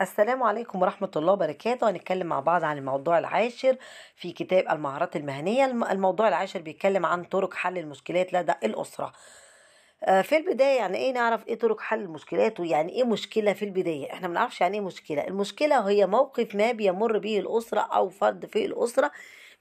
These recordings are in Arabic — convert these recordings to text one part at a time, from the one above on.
السلام عليكم ورحمة الله وبركاته هنتكلم مع بعض عن الموضوع العاشر في كتاب المهارات المهنية الموضوع العاشر بيتكلم عن طرق حل المشكلات لدى الأسرة آه، في البداية يعني ايه نعرف ايه طرق حل المشكلات ويعني ايه مشكلة في البداية احنا منعرفش يعني ايه مشكلة المشكلة هي موقف ما بيمر به الأسرة أو فرد في الأسرة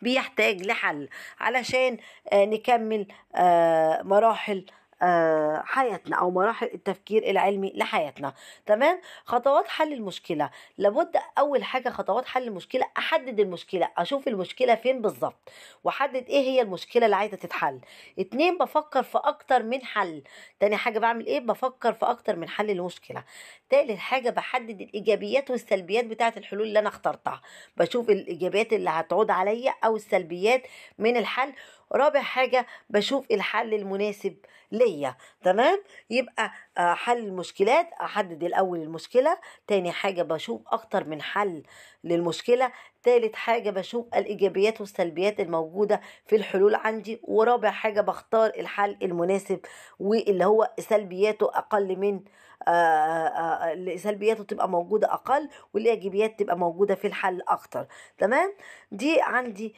بيحتاج لحل علشان آه، نكمل آه، مراحل آه، حياتنا او مراحل التفكير العلمي لحياتنا تمام خطوات حل المشكله لابد اول حاجه خطوات حل المشكله احدد المشكله اشوف المشكله فين بالظبط واحدد ايه هي المشكله اللي عايزه تتحل اتنين بفكر في اكتر من حل تاني حاجه بعمل ايه بفكر في اكتر من حل المشكله تالت حاجه بحدد الايجابيات والسلبيات بتاعه الحلول اللي انا اخترتها بشوف الايجابيات اللي هتعود عليا او السلبيات من الحل رابع حاجه بشوف الحل المناسب ليا تمام يبقى حل المشكلات احدد الاول المشكله تاني حاجه بشوف اكتر من حل للمشكله تالت حاجه بشوف الايجابيات والسلبيات الموجوده في الحلول عندي ورابع حاجه بختار الحل المناسب واللي هو سلبياته اقل من آه، آه، آه، سلبياته تبقى موجوده اقل والايجابيات تبقى موجوده في الحل اكتر تمام دي عندي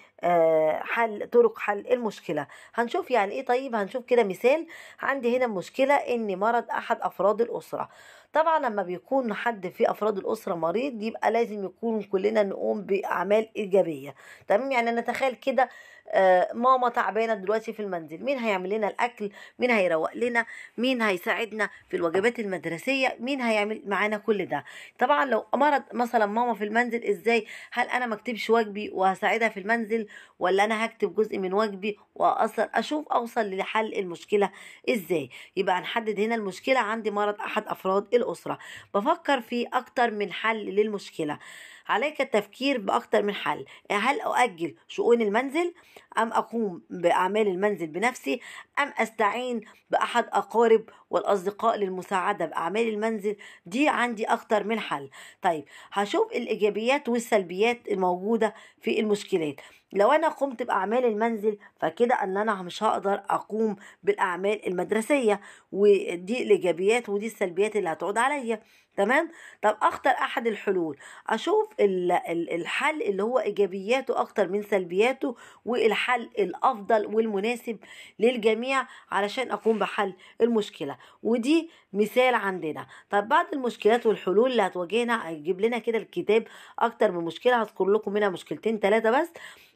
حل طرق حل المشكله هنشوف يعني ايه طيب هنشوف كده مثال عندي هنا مشكله ان مرض أحد احد افراد الاسره طبعا لما بيكون حد في افراد الاسره مريض يبقى لازم يكون كلنا نقوم باعمال ايجابيه تمام يعني نتخيل كده آه، ماما تعبانه دلوقتي في المنزل مين هيعمل لنا الاكل مين هيروق لنا مين هيساعدنا في الوجبات المدرسيه مين هيعمل معانا كل ده طبعا لو مرض مثلا ماما في المنزل ازاي هل انا ما اكتبش واجبي وهساعدها في المنزل ولا انا هكتب جزء من واجبي واقصر اشوف اوصل لحل المشكله ازاي يبقى هنحدد هنا المشكله عندي مرض احد افراد الاسره بفكر في اكتر من حل للمشكله عليك التفكير بأكثر من حل هل أؤجل شؤون المنزل أم أقوم بأعمال المنزل بنفسي أم أستعين بأحد أقارب والأصدقاء للمساعدة بأعمال المنزل دي عندي أكتر من حل طيب هشوف الإيجابيات والسلبيات الموجودة في المشكلات لو أنا قمت بأعمال المنزل فكده أن أنا مش هقدر أقوم بالأعمال المدرسية ودي الإيجابيات ودي السلبيات اللي هتعود عليا تمام طب اختر احد الحلول اشوف الحل اللي هو ايجابياته اكتر من سلبياته والحل الافضل والمناسب للجميع علشان اقوم بحل المشكله ودي مثال عندنا طب بعد المشكلات والحلول اللي هتواجهنا هتجيب لنا كده الكتاب اكتر من مشكله هذكر لكم منها مشكلتين ثلاثه بس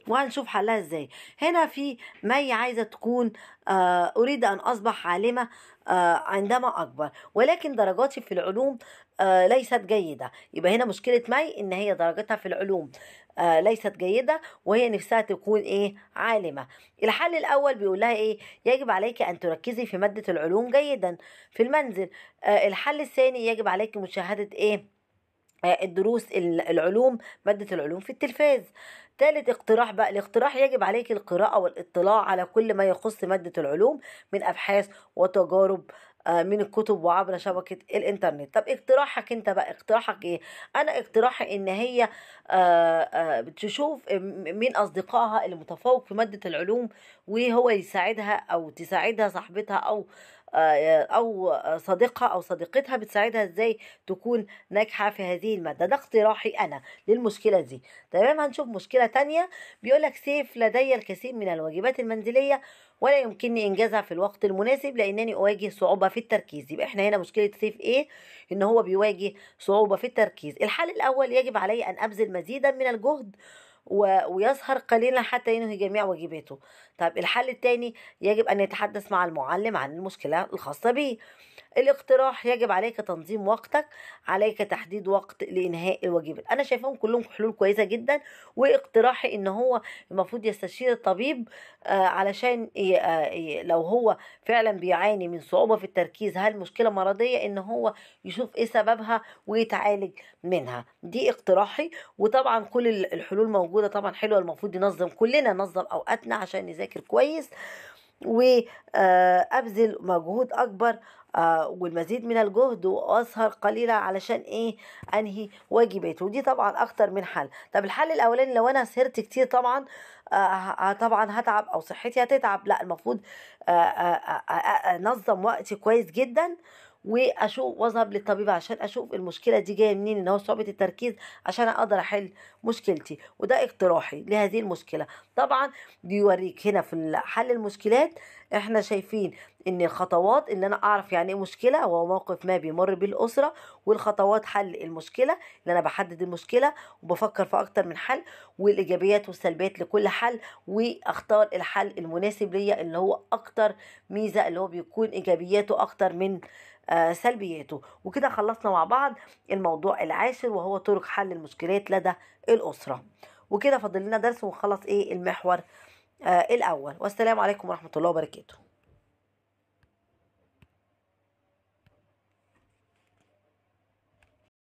وهنشوف حلها ازاي هنا في مي عايزه تكون آه اريد ان اصبح عالمه آه عندما اكبر ولكن درجاتي في العلوم آه ليست جيده يبقى هنا مشكله مي ان هي درجتها في العلوم آه ليست جيده وهي نفسها تكون ايه عالمه الحل الاول بيقول لها ايه يجب عليك ان تركزي في ماده العلوم جيدا في المنزل آه الحل الثاني يجب عليك مشاهده ايه آه، الدروس العلوم مادة العلوم في التلفاز ثالث اقتراح بقى الاقتراح يجب عليك القراءة والاطلاع على كل ما يخص مادة العلوم من أبحاث وتجارب آه، من الكتب وعبر شبكة الانترنت طب اقتراحك انت بقى اقتراحك ايه انا اقتراحي ان هي آه، آه، تشوف من اصدقائها اللي متفوق في مادة العلوم وهو يساعدها او تساعدها صاحبتها او او صديقها او صديقتها بتساعدها ازاي تكون ناجحه في هذه الماده ده اقتراحي انا للمشكله دي تمام هنشوف مشكله تانية بيقولك سيف لدي الكثير من الواجبات المنزليه ولا يمكنني انجازها في الوقت المناسب لانني اواجه صعوبه في التركيز يبقى احنا هنا مشكله سيف ايه ان هو بيواجه صعوبه في التركيز الحل الاول يجب علي ان ابذل مزيدا من الجهد ويسهر قليلا حتى ينهي جميع واجباته طب الحل الثاني يجب أن يتحدث مع المعلم عن المشكلة الخاصة به الاقتراح يجب عليك تنظيم وقتك عليك تحديد وقت لإنهاء الواجبات أنا شايفهم كلهم حلول كويسة جدا واقتراحي إن هو المفروض يستشير الطبيب آه علشان آه لو هو فعلا بيعاني من صعوبة في التركيز هل مشكلة مرضية إن هو يشوف إيه سببها ويتعالج منها دي اقتراحي وطبعا كل الحلول موجودة موجوده طبعا حلوه المفروض ننظم كلنا ننظم اوقاتنا عشان نذاكر كويس وابذل مجهود اكبر والمزيد من الجهد واسهر قليلا علشان ايه انهي واجباتي ودي طبعا اكتر من حل طب الحل الاولاني لو انا سهرت كتير طبعا طبعا هتعب او صحتي هتتعب لا المفروض انظم وقتي كويس جدا واشوف واذهب للطبيب عشان اشوف المشكله دي جايه منين ان هو صعوبه التركيز عشان اقدر احل مشكلتي وده اقتراحي لهذه المشكله طبعا بيوريك هنا في حل المشكلات احنا شايفين ان الخطوات اللي انا اعرف يعني ايه مشكله هو موقف ما بيمر بالاسره الاسره والخطوات حل المشكله اللي انا بحدد المشكله وبفكر في اكتر من حل والايجابيات والسلبيات لكل حل واختار الحل المناسب ليا اللي هو اكتر ميزه اللي هو بيكون ايجابياته اكتر من آه، سلبياته وكده خلصنا مع بعض الموضوع العاشر وهو طرق حل المشكلات لدى الأسرة وكده فضلنا لنا درس ونخلص ايه المحور آه، الاول والسلام عليكم ورحمه الله وبركاته